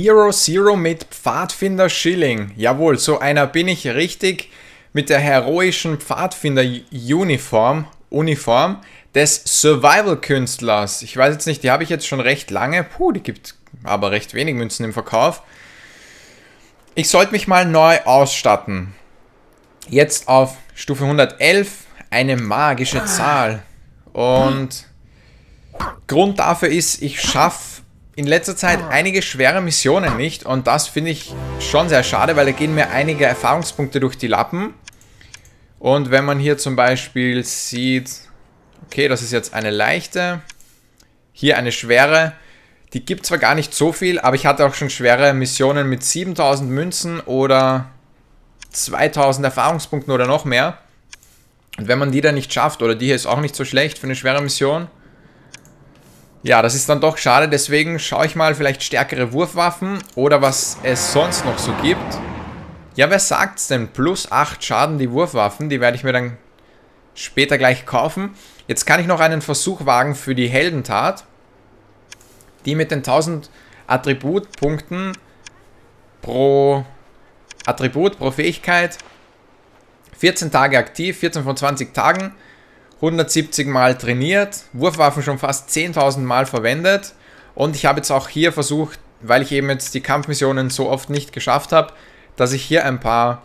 Hero Zero mit Pfadfinder Schilling. Jawohl, so einer bin ich richtig mit der heroischen Pfadfinder-Uniform Uniform des Survival-Künstlers. Ich weiß jetzt nicht, die habe ich jetzt schon recht lange. Puh, die gibt aber recht wenig Münzen im Verkauf. Ich sollte mich mal neu ausstatten. Jetzt auf Stufe 111, eine magische Zahl. Und Grund dafür ist, ich schaffe in letzter Zeit ah. einige schwere Missionen nicht und das finde ich schon sehr schade, weil da gehen mir einige Erfahrungspunkte durch die Lappen. Und wenn man hier zum Beispiel sieht, okay, das ist jetzt eine leichte, hier eine schwere, die gibt zwar gar nicht so viel, aber ich hatte auch schon schwere Missionen mit 7000 Münzen oder 2000 Erfahrungspunkten oder noch mehr. Und wenn man die dann nicht schafft, oder die hier ist auch nicht so schlecht für eine schwere Mission, ja, das ist dann doch schade. Deswegen schaue ich mal vielleicht stärkere Wurfwaffen oder was es sonst noch so gibt. Ja, wer sagt's denn? Plus 8 Schaden die Wurfwaffen. Die werde ich mir dann später gleich kaufen. Jetzt kann ich noch einen Versuch wagen für die Heldentat. Die mit den 1000 Attributpunkten pro Attribut, pro Fähigkeit. 14 Tage aktiv, 14 von 20 Tagen. 170 Mal trainiert, Wurfwaffen schon fast 10.000 Mal verwendet und ich habe jetzt auch hier versucht, weil ich eben jetzt die Kampfmissionen so oft nicht geschafft habe, dass ich hier ein paar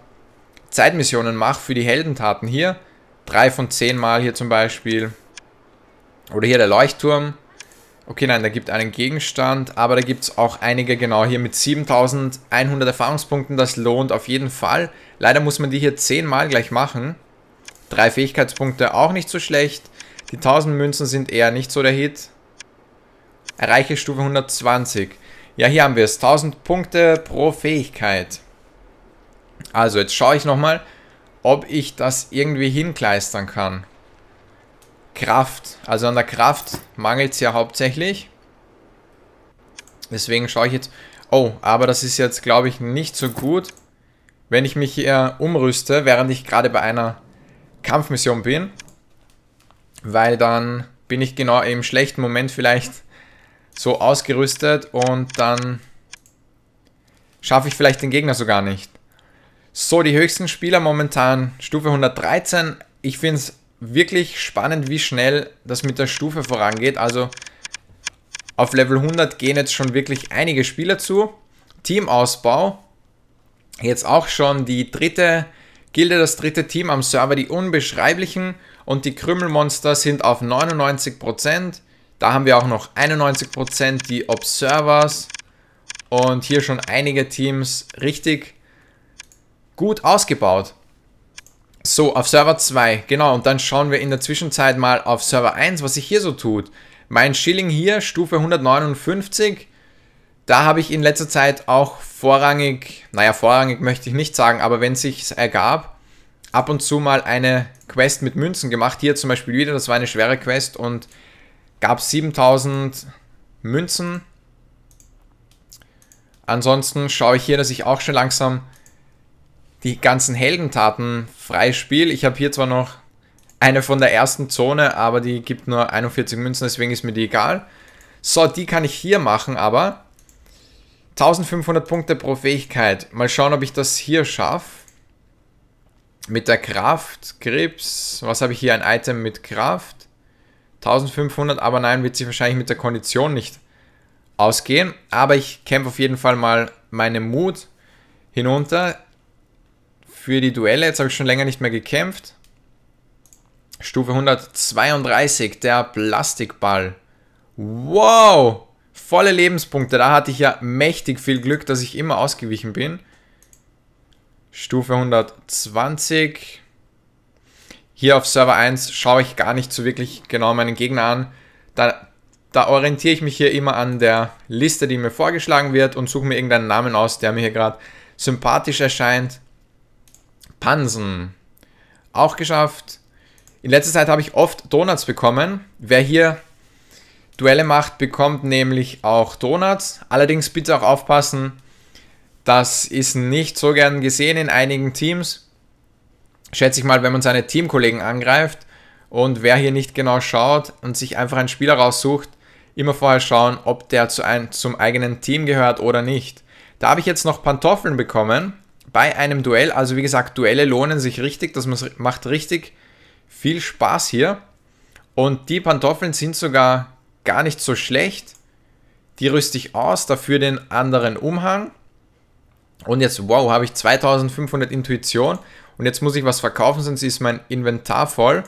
Zeitmissionen mache für die Heldentaten hier. Drei von zehn Mal hier zum Beispiel. Oder hier der Leuchtturm. Okay, nein, da gibt einen Gegenstand, aber da gibt es auch einige, genau, hier mit 7100 Erfahrungspunkten, das lohnt auf jeden Fall. Leider muss man die hier zehnmal gleich machen. Drei Fähigkeitspunkte auch nicht so schlecht. Die 1000 Münzen sind eher nicht so der Hit. Erreiche Stufe 120. Ja, hier haben wir es. 1000 Punkte pro Fähigkeit. Also, jetzt schaue ich nochmal, ob ich das irgendwie hinkleistern kann. Kraft. Also an der Kraft mangelt es ja hauptsächlich. Deswegen schaue ich jetzt... Oh, aber das ist jetzt, glaube ich, nicht so gut, wenn ich mich hier umrüste, während ich gerade bei einer Kampfmission bin, weil dann bin ich genau im schlechten Moment vielleicht so ausgerüstet und dann schaffe ich vielleicht den Gegner sogar nicht. So, die höchsten Spieler momentan, Stufe 113. Ich finde es wirklich spannend, wie schnell das mit der Stufe vorangeht. Also auf Level 100 gehen jetzt schon wirklich einige Spieler zu. Teamausbau, jetzt auch schon die dritte gilte das dritte Team am Server die Unbeschreiblichen und die Krümmelmonster sind auf 99%. Da haben wir auch noch 91% die Observers und hier schon einige Teams richtig gut ausgebaut. So, auf Server 2, genau, und dann schauen wir in der Zwischenzeit mal auf Server 1, was sich hier so tut. Mein Schilling hier, Stufe 159, da habe ich in letzter Zeit auch vorrangig, naja, vorrangig möchte ich nicht sagen, aber wenn es sich ergab, ab und zu mal eine Quest mit Münzen gemacht. Hier zum Beispiel wieder, das war eine schwere Quest und gab 7000 Münzen. Ansonsten schaue ich hier, dass ich auch schon langsam die ganzen Heldentaten freispiel. Ich habe hier zwar noch eine von der ersten Zone, aber die gibt nur 41 Münzen, deswegen ist mir die egal. So, die kann ich hier machen, aber 1500 Punkte pro Fähigkeit. Mal schauen, ob ich das hier schaffe. Mit der Kraft, Krebs. Was habe ich hier? Ein Item mit Kraft. 1500, aber nein, wird sich wahrscheinlich mit der Kondition nicht ausgehen. Aber ich kämpfe auf jeden Fall mal meinen Mut hinunter. Für die Duelle, jetzt habe ich schon länger nicht mehr gekämpft. Stufe 132, der Plastikball. Wow! volle Lebenspunkte. Da hatte ich ja mächtig viel Glück, dass ich immer ausgewichen bin. Stufe 120. Hier auf Server 1 schaue ich gar nicht so wirklich genau meinen Gegner an. Da, da orientiere ich mich hier immer an der Liste, die mir vorgeschlagen wird und suche mir irgendeinen Namen aus, der mir hier gerade sympathisch erscheint. Pansen. Auch geschafft. In letzter Zeit habe ich oft Donuts bekommen. Wer hier Duelle macht, bekommt nämlich auch Donuts. Allerdings bitte auch aufpassen, das ist nicht so gern gesehen in einigen Teams. Schätze ich mal, wenn man seine Teamkollegen angreift und wer hier nicht genau schaut und sich einfach einen Spieler raussucht, immer vorher schauen, ob der zu ein, zum eigenen Team gehört oder nicht. Da habe ich jetzt noch Pantoffeln bekommen bei einem Duell. Also wie gesagt, Duelle lohnen sich richtig. Das macht richtig viel Spaß hier. Und die Pantoffeln sind sogar gar nicht so schlecht. Die rüste ich aus, dafür den anderen Umhang. Und jetzt, wow, habe ich 2500 Intuition und jetzt muss ich was verkaufen, sonst ist mein Inventar voll,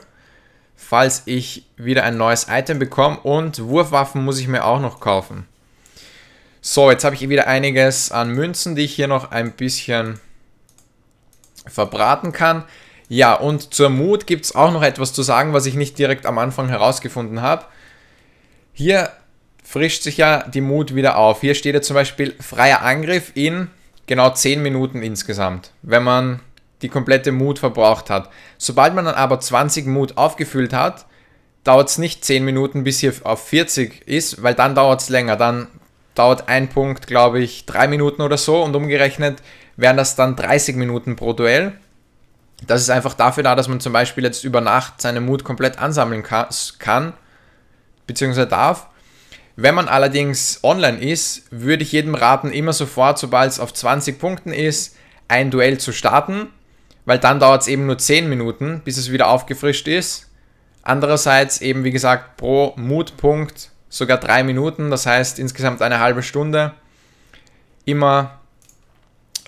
falls ich wieder ein neues Item bekomme und Wurfwaffen muss ich mir auch noch kaufen. So, jetzt habe ich wieder einiges an Münzen, die ich hier noch ein bisschen verbraten kann. Ja, und zur Mut gibt es auch noch etwas zu sagen, was ich nicht direkt am Anfang herausgefunden habe. Hier frischt sich ja die Mut wieder auf. Hier steht ja zum Beispiel freier Angriff in genau 10 Minuten insgesamt, wenn man die komplette Mut verbraucht hat. Sobald man dann aber 20 Mut aufgefüllt hat, dauert es nicht 10 Minuten, bis hier auf 40 ist, weil dann dauert es länger. Dann dauert ein Punkt, glaube ich, 3 Minuten oder so und umgerechnet wären das dann 30 Minuten pro Duell. Das ist einfach dafür da, dass man zum Beispiel jetzt über Nacht seinen Mut komplett ansammeln kann bzw. darf. Wenn man allerdings online ist, würde ich jedem raten, immer sofort, sobald es auf 20 Punkten ist, ein Duell zu starten, weil dann dauert es eben nur 10 Minuten, bis es wieder aufgefrischt ist. Andererseits eben, wie gesagt, pro Mutpunkt sogar 3 Minuten, das heißt insgesamt eine halbe Stunde. Immer,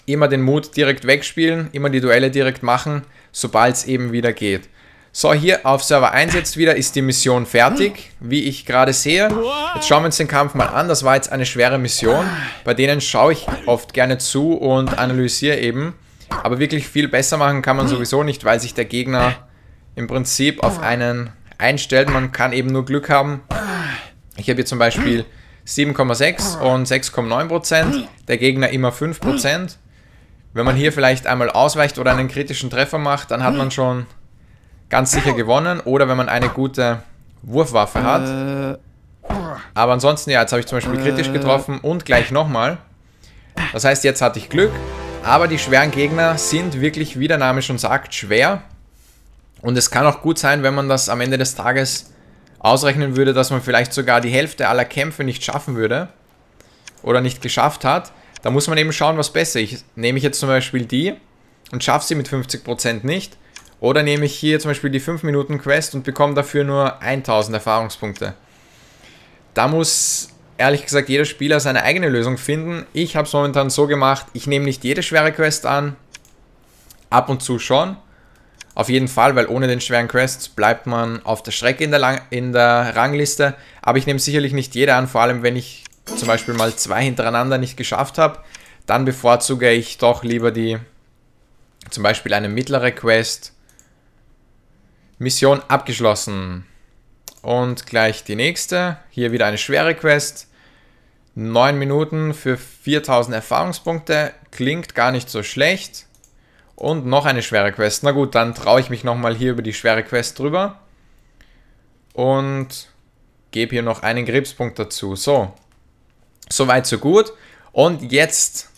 immer den Mut direkt wegspielen, immer die Duelle direkt machen, sobald es eben wieder geht. So, hier auf Server 1 jetzt wieder ist die Mission fertig, wie ich gerade sehe. Jetzt schauen wir uns den Kampf mal an. Das war jetzt eine schwere Mission. Bei denen schaue ich oft gerne zu und analysiere eben. Aber wirklich viel besser machen kann man sowieso nicht, weil sich der Gegner im Prinzip auf einen einstellt. Man kann eben nur Glück haben. Ich habe hier zum Beispiel 7,6 und 6,9%. Der Gegner immer 5%. Wenn man hier vielleicht einmal ausweicht oder einen kritischen Treffer macht, dann hat man schon ganz sicher gewonnen. Oder wenn man eine gute Wurfwaffe hat. Äh. Aber ansonsten, ja, jetzt habe ich zum Beispiel äh. kritisch getroffen und gleich nochmal. Das heißt, jetzt hatte ich Glück. Aber die schweren Gegner sind wirklich, wie der Name schon sagt, schwer. Und es kann auch gut sein, wenn man das am Ende des Tages ausrechnen würde, dass man vielleicht sogar die Hälfte aller Kämpfe nicht schaffen würde. Oder nicht geschafft hat. Da muss man eben schauen, was besser ist. Nehme ich jetzt zum Beispiel die und schaffe sie mit 50% nicht, oder nehme ich hier zum Beispiel die 5 Minuten Quest und bekomme dafür nur 1000 Erfahrungspunkte. Da muss ehrlich gesagt jeder Spieler seine eigene Lösung finden. Ich habe es momentan so gemacht, ich nehme nicht jede schwere Quest an. Ab und zu schon. Auf jeden Fall, weil ohne den schweren Quests bleibt man auf der Strecke in der, Lang in der Rangliste. Aber ich nehme sicherlich nicht jede an, vor allem wenn ich zum Beispiel mal zwei hintereinander nicht geschafft habe. Dann bevorzuge ich doch lieber die zum Beispiel eine mittlere Quest Mission abgeschlossen. Und gleich die nächste. Hier wieder eine schwere Quest. 9 Minuten für 4000 Erfahrungspunkte. Klingt gar nicht so schlecht. Und noch eine schwere Quest. Na gut, dann traue ich mich nochmal hier über die schwere Quest drüber. Und gebe hier noch einen Krebspunkt dazu. So. Soweit, so gut. Und jetzt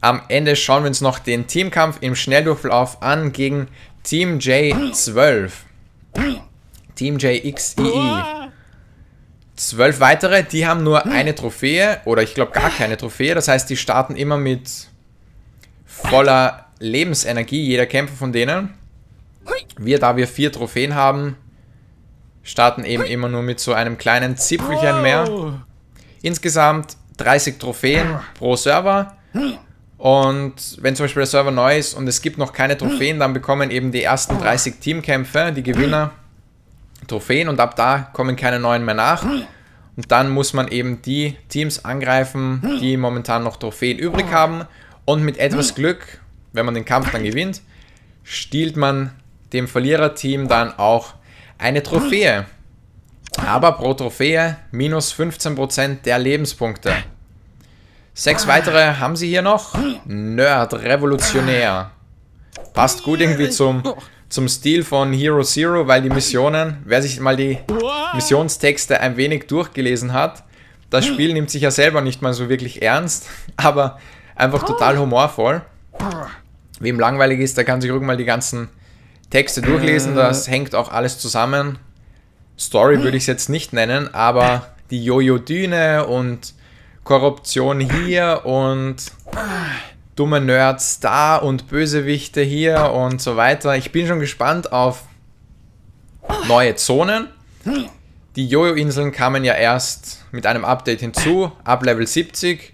am Ende schauen wir uns noch den Teamkampf im Schnelldurchlauf an gegen Team J12. Team JXII. E zwölf weitere, die haben nur eine Trophäe oder ich glaube gar keine Trophäe. Das heißt, die starten immer mit voller Lebensenergie, jeder Kämpfer von denen. Wir, da wir vier Trophäen haben, starten eben immer nur mit so einem kleinen Zipfelchen mehr. Insgesamt 30 Trophäen pro Server. Und wenn zum Beispiel der Server neu ist und es gibt noch keine ah. Trophäen, dann bekommen eben die ersten 30 ah. Teamkämpfe, die Gewinner, Trophäen und ab da kommen keine neuen mehr nach. Ah. Und dann muss man eben die Teams angreifen, die momentan noch Trophäen übrig haben. Und mit etwas Glück, wenn man den Kampf dann gewinnt, stiehlt man dem Verliererteam dann auch eine Trophäe. Aber pro Trophäe minus 15% der Lebenspunkte. Sechs weitere haben sie hier noch. Nerd, revolutionär. Passt gut irgendwie zum, zum Stil von Hero Zero, weil die Missionen, wer sich mal die Missionstexte ein wenig durchgelesen hat, das Spiel nimmt sich ja selber nicht mal so wirklich ernst, aber einfach total humorvoll. Wem langweilig ist, der kann sich ruhig mal die ganzen Texte durchlesen, das hängt auch alles zusammen. Story würde ich es jetzt nicht nennen, aber die Jojo-Düne und Korruption hier und dumme Nerds da und Bösewichte hier und so weiter. Ich bin schon gespannt auf neue Zonen. Die Jojo-Inseln kamen ja erst mit einem Update hinzu, ab Level 70.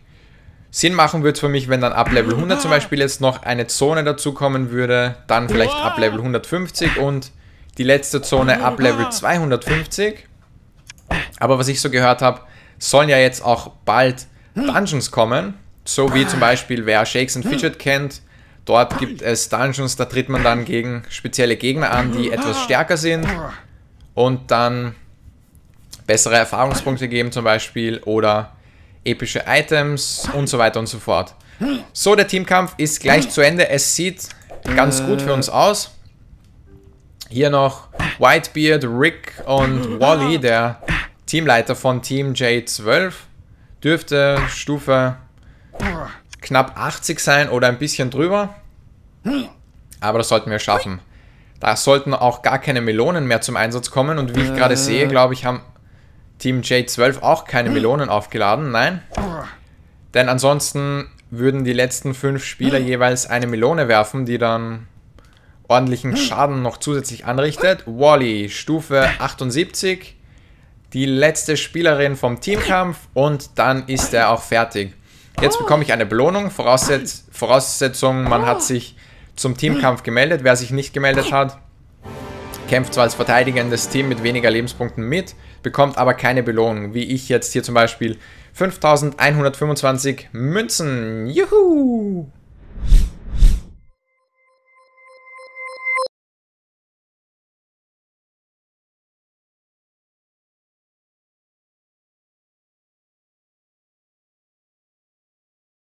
Sinn machen würde es für mich, wenn dann ab Level 100 zum Beispiel jetzt noch eine Zone dazukommen würde, dann vielleicht ab Level 150 und die letzte Zone ab Level 250. Aber was ich so gehört habe, sollen ja jetzt auch bald hm. Dungeons kommen, so wie zum Beispiel, wer Shakes and hm. Fidget kennt, dort gibt es Dungeons, da tritt man dann gegen spezielle Gegner an, die etwas ah. stärker sind und dann bessere Erfahrungspunkte geben zum Beispiel oder epische Items und so weiter und so fort. So, der Teamkampf ist gleich hm. zu Ende. Es sieht ganz gut für äh. uns aus. Hier noch Whitebeard, Rick und ah. Wally, der Teamleiter von Team J12. Dürfte Stufe knapp 80 sein oder ein bisschen drüber. Aber das sollten wir schaffen. Da sollten auch gar keine Melonen mehr zum Einsatz kommen. Und wie ich gerade äh. sehe, glaube ich, haben Team J12 auch keine Melonen aufgeladen. Nein. Denn ansonsten würden die letzten fünf Spieler jeweils eine Melone werfen, die dann ordentlichen Schaden noch zusätzlich anrichtet. Wally, Stufe 78 die letzte Spielerin vom Teamkampf und dann ist er auch fertig. Jetzt oh. bekomme ich eine Belohnung, Voraussetz Voraussetzung, man hat sich zum Teamkampf gemeldet. Wer sich nicht gemeldet hat, kämpft zwar als verteidigendes Team mit weniger Lebenspunkten mit, bekommt aber keine Belohnung, wie ich jetzt hier zum Beispiel 5125 Münzen. Juhu!